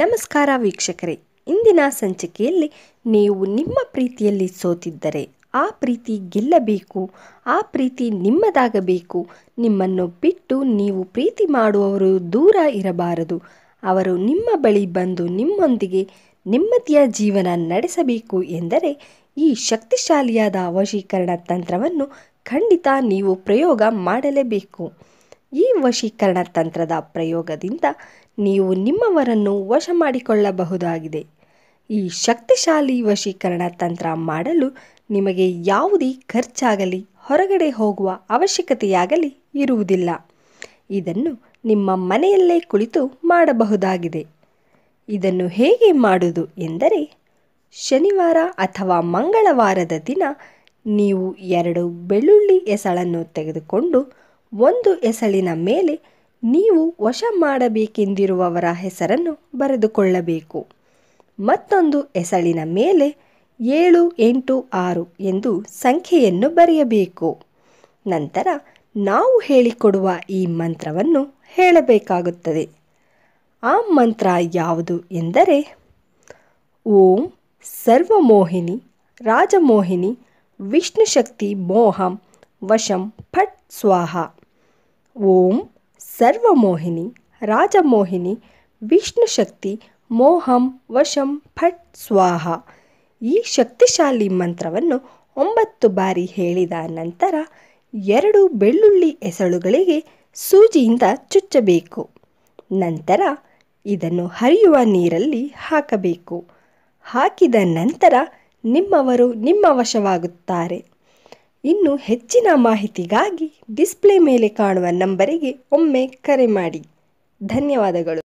ನಮಸ್ಕಾರ ವೀಕ್ಷಕರೇ ಇಂದಿನ ಸಂಚಿಕೆಯಲ್ಲಿ ನೀವು ನಿಮ್ಮ ಪ್ರೀತಿಯಲ್ಲಿ ಸೋತಿದ್ದರೆ ಆ ಪ್ರೀತಿ ಗೆಲ್ಲಬೇಕು ಆ ಪ್ರೀತಿ ನಿಮ್ಮದಾಗಬೇಕು ನಿಮ್ಮನ್ನು ಬಿಟ್ಟು ನೀವು ಪ್ರೀತಿ ಮಾಡುವವರು ದೂರ ಇರಬಾರದು ಅವರು ನಿಮ್ಮ ಬಳಿ ಬಂದು ನಿಮ್ಮೊಂದಿಗೆ ನೆಮ್ಮದಿಯ ಜೀವನ ನಡೆಸಬೇಕು ಎಂದರೆ ಈ ಶಕ್ತಿಶಾಲಿಯಾದ ವಶೀಕರಣ ತಂತ್ರವನ್ನು ಖಂಡಿತ ನೀವು ಪ್ರಯೋಗ ಮಾಡಲೇಬೇಕು ಈ ವಶೀಕರಣ ತಂತ್ರದ ಪ್ರಯೋಗದಿಂದ ನೀವು ನಿಮ್ಮವರನ್ನು ವಶ ಮಾಡಿಕೊಳ್ಳಬಹುದಾಗಿದೆ ಈ ಶಕ್ತಿಶಾಲಿ ವಶೀಕರಣ ತಂತ್ರ ಮಾಡಲು ನಿಮಗೆ ಯಾವುದೇ ಖರ್ಚಾಗಲಿ ಹೊರಗಡೆ ಹೋಗುವ ಅವಶ್ಯಕತೆಯಾಗಲಿ ಇರುವುದಿಲ್ಲ ಇದನ್ನು ನಿಮ್ಮ ಮನೆಯಲ್ಲೇ ಕುಳಿತು ಮಾಡಬಹುದಾಗಿದೆ ಇದನ್ನು ಹೇಗೆ ಮಾಡುವುದು ಎಂದರೆ ಶನಿವಾರ ಅಥವಾ ಮಂಗಳವಾರದ ದಿನ ನೀವು ಎರಡು ಬೆಳ್ಳುಳ್ಳಿ ಎಸಳನ್ನು ತೆಗೆದುಕೊಂಡು ಒಂದು ಎಸಳಿನ ಮೇಲೆ ನೀವು ವಶ ಮಾಡಬೇಕೆಂದಿರುವವರ ಹೆಸರನ್ನು ಬರೆದುಕೊಳ್ಳಬೇಕು ಮತ್ತೊಂದು ಎಸಳಿನ ಮೇಲೆ ಏಳು ಎಂಟು ಆರು ಎಂದು ಸಂಖ್ಯೆಯನ್ನು ಬರೆಯಬೇಕು ನಂತರ ನಾವು ಹೇಳಿಕೊಡುವ ಈ ಮಂತ್ರವನ್ನು ಹೇಳಬೇಕಾಗುತ್ತದೆ ಆ ಮಂತ್ರ ಯಾವುದು ಎಂದರೆ ಓಂ ಸರ್ವಮೋಹಿನಿ ರಾಜಮೋಹಿನಿ ವಿಷ್ಣುಶಕ್ತಿ ಮೋಹಂ ವಶಂ ಫಟ್ ಸ್ವಾಹ ಓಂ ಸರ್ವಮೋಹಿನಿ ರಾಜಮೋಹಿನಿ ವಿಷ್ಣುಶಕ್ತಿ ಮೋಹಂ ವಶಂ ಫಟ್ ಸ್ವಾಹ ಈ ಶಕ್ತಿಶಾಲಿ ಮಂತ್ರವನ್ನು ಒಂಬತ್ತು ಬಾರಿ ಹೇಳಿದ ನಂತರ ಎರಡು ಬೆಳ್ಳುಳ್ಳಿ ಎಸಳುಗಳಿಗೆ ಸೂಜಿಯಿಂದ ಚುಚ್ಚಬೇಕು ನಂತರ ಇದನ್ನು ಹರಿಯುವ ನೀರಲ್ಲಿ ಹಾಕಬೇಕು ಹಾಕಿದ ನಂತರ ನಿಮ್ಮವರು ನಿಮ್ಮ ವಶವಾಗುತ್ತಾರೆ ಇನ್ನು ಹೆಚ್ಚಿನ ಮಾಹಿತಿಗಾಗಿ ಡಿಸ್ಪ್ಲೇ ಮೇಲೆ ಕಾಣುವ ನಂಬರಿಗೆ ಒಮ್ಮೆ ಕರೆ ಮಾಡಿ ಧನ್ಯವಾದಗಳು